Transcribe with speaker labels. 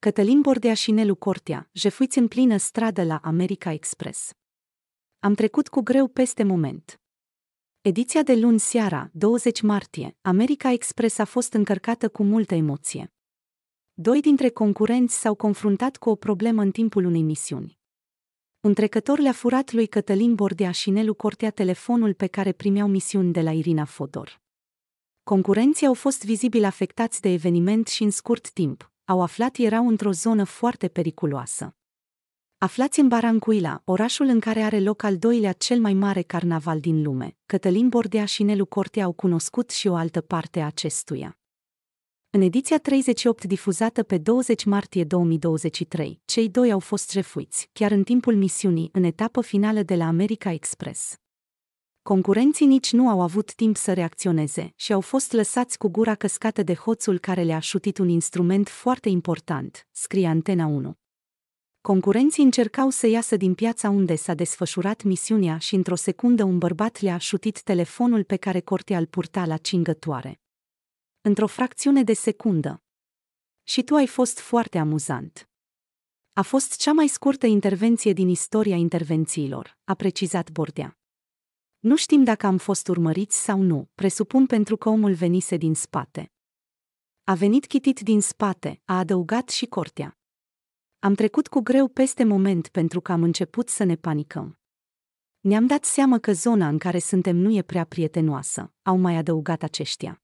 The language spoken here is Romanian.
Speaker 1: Cătălin Bordea și Nelu Cortea, jefuiți în plină stradă la America Express. Am trecut cu greu peste moment. Ediția de luni seara, 20 martie, America Express a fost încărcată cu multă emoție. Doi dintre concurenți s-au confruntat cu o problemă în timpul unei misiuni. Un trecător le-a furat lui Cătălin Bordea și Nelu Cortea telefonul pe care primeau misiuni de la Irina Fodor. Concurenții au fost vizibil afectați de eveniment și în scurt timp, au aflat erau într-o zonă foarte periculoasă. Aflați în Barancuila, orașul în care are loc al doilea cel mai mare carnaval din lume, Cătălin Bordea și Nelu Corte au cunoscut și o altă parte a acestuia. În ediția 38 difuzată pe 20 martie 2023, cei doi au fost refuiți, chiar în timpul misiunii, în etapă finală de la America Express. Concurenții nici nu au avut timp să reacționeze și au fost lăsați cu gura căscată de hoțul care le-a șutit un instrument foarte important, scrie Antena 1. Concurenții încercau să iasă din piața unde s-a desfășurat misiunea și într-o secundă un bărbat le-a șutit telefonul pe care Cortea îl purta la cingătoare. Într-o fracțiune de secundă. Și tu ai fost foarte amuzant. A fost cea mai scurtă intervenție din istoria intervențiilor, a precizat Bordea. Nu știm dacă am fost urmăriți sau nu, presupun pentru că omul venise din spate. A venit chitit din spate, a adăugat și cortea. Am trecut cu greu peste moment pentru că am început să ne panicăm. Ne-am dat seama că zona în care suntem nu e prea prietenoasă, au mai adăugat aceștia.